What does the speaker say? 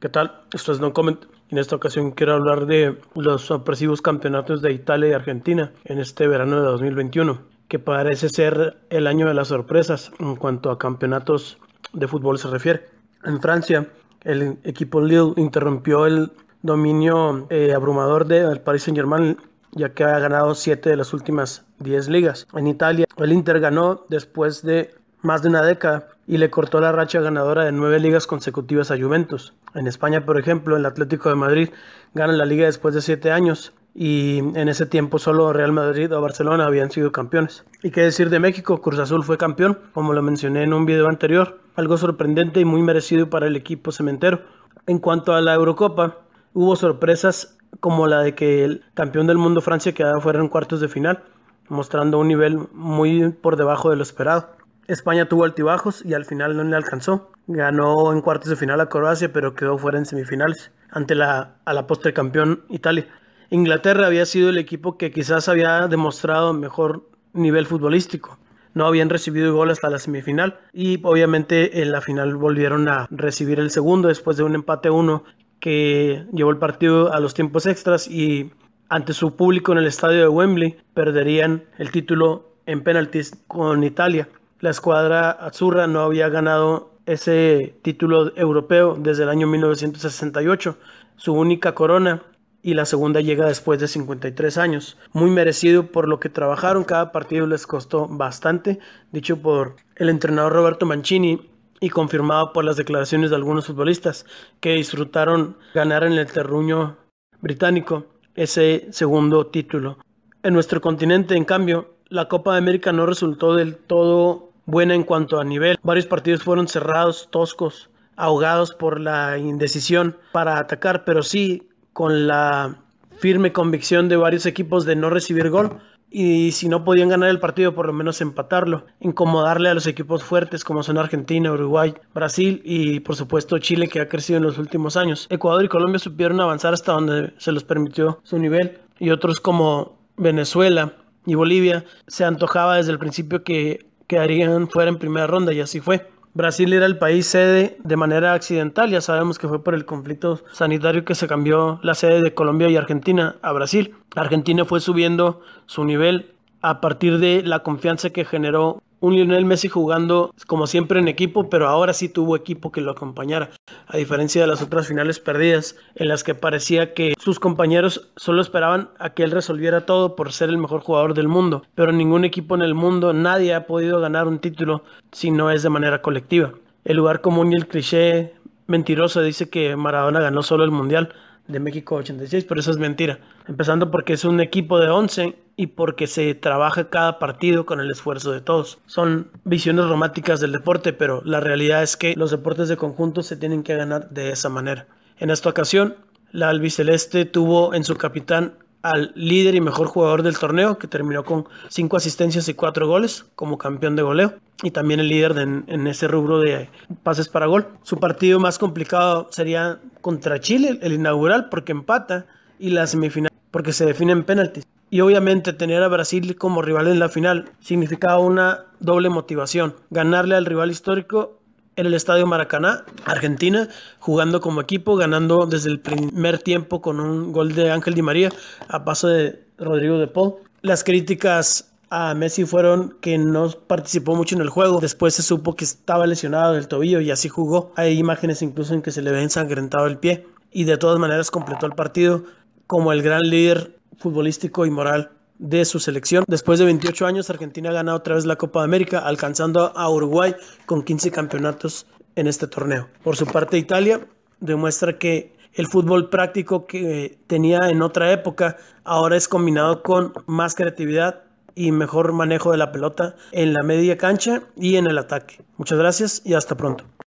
¿Qué tal? Esto es No Comment. En esta ocasión quiero hablar de los opresivos campeonatos de Italia y Argentina en este verano de 2021, que parece ser el año de las sorpresas en cuanto a campeonatos de fútbol se refiere. En Francia, el equipo Lille interrumpió el dominio eh, abrumador del Paris Saint-Germain ya que ha ganado 7 de las últimas 10 ligas. En Italia, el Inter ganó después de más de una década y le cortó la racha ganadora de nueve ligas consecutivas a Juventus. En España, por ejemplo, el Atlético de Madrid gana la liga después de siete años y en ese tiempo solo Real Madrid o Barcelona habían sido campeones. ¿Y qué decir de México? Cruz Azul fue campeón, como lo mencioné en un video anterior, algo sorprendente y muy merecido para el equipo cementero. En cuanto a la Eurocopa, hubo sorpresas como la de que el campeón del mundo Francia quedara fuera en cuartos de final, mostrando un nivel muy por debajo de lo esperado. España tuvo altibajos y al final no le alcanzó. Ganó en cuartos de final a Croacia, pero quedó fuera en semifinales ante la, a la postre campeón Italia. Inglaterra había sido el equipo que quizás había demostrado mejor nivel futbolístico. No habían recibido gol hasta la semifinal y obviamente en la final volvieron a recibir el segundo después de un empate 1 que llevó el partido a los tiempos extras y ante su público en el estadio de Wembley perderían el título en penaltis con Italia. La escuadra azurra no había ganado ese título europeo desde el año 1968, su única corona, y la segunda llega después de 53 años. Muy merecido por lo que trabajaron, cada partido les costó bastante, dicho por el entrenador Roberto Mancini y confirmado por las declaraciones de algunos futbolistas que disfrutaron ganar en el terruño británico ese segundo título. En nuestro continente, en cambio, la Copa de América no resultó del todo buena en cuanto a nivel. Varios partidos fueron cerrados, toscos, ahogados por la indecisión para atacar, pero sí con la firme convicción de varios equipos de no recibir gol y si no podían ganar el partido, por lo menos empatarlo, incomodarle a los equipos fuertes como son Argentina, Uruguay, Brasil y por supuesto Chile que ha crecido en los últimos años. Ecuador y Colombia supieron avanzar hasta donde se los permitió su nivel y otros como Venezuela y Bolivia se antojaba desde el principio que quedarían fuera en primera ronda y así fue. Brasil era el país sede de manera accidental, ya sabemos que fue por el conflicto sanitario que se cambió la sede de Colombia y Argentina a Brasil. Argentina fue subiendo su nivel a partir de la confianza que generó un Lionel Messi jugando como siempre en equipo, pero ahora sí tuvo equipo que lo acompañara, a diferencia de las otras finales perdidas, en las que parecía que sus compañeros solo esperaban a que él resolviera todo por ser el mejor jugador del mundo, pero ningún equipo en el mundo, nadie ha podido ganar un título si no es de manera colectiva. El lugar común y el cliché mentiroso dice que Maradona ganó solo el Mundial, de México 86, pero eso es mentira. Empezando porque es un equipo de 11 y porque se trabaja cada partido con el esfuerzo de todos. Son visiones románticas del deporte, pero la realidad es que los deportes de conjunto se tienen que ganar de esa manera. En esta ocasión, la albiceleste tuvo en su capitán al líder y mejor jugador del torneo, que terminó con 5 asistencias y 4 goles como campeón de goleo, y también el líder en ese rubro de pases para gol. Su partido más complicado sería contra Chile, el inaugural, porque empata, y la semifinal, porque se definen penaltis. Y obviamente tener a Brasil como rival en la final significaba una doble motivación, ganarle al rival histórico en el Estadio Maracaná, Argentina, jugando como equipo, ganando desde el primer tiempo con un gol de Ángel Di María a paso de Rodrigo de Paul. Las críticas a Messi fueron que no participó mucho en el juego. Después se supo que estaba lesionado del tobillo y así jugó. Hay imágenes incluso en que se le ve ensangrentado el pie y de todas maneras completó el partido como el gran líder futbolístico y moral de su selección. Después de 28 años, Argentina ha ganado otra vez la Copa de América, alcanzando a Uruguay con 15 campeonatos en este torneo. Por su parte, Italia demuestra que el fútbol práctico que tenía en otra época ahora es combinado con más creatividad, y mejor manejo de la pelota en la media cancha y en el ataque. Muchas gracias y hasta pronto.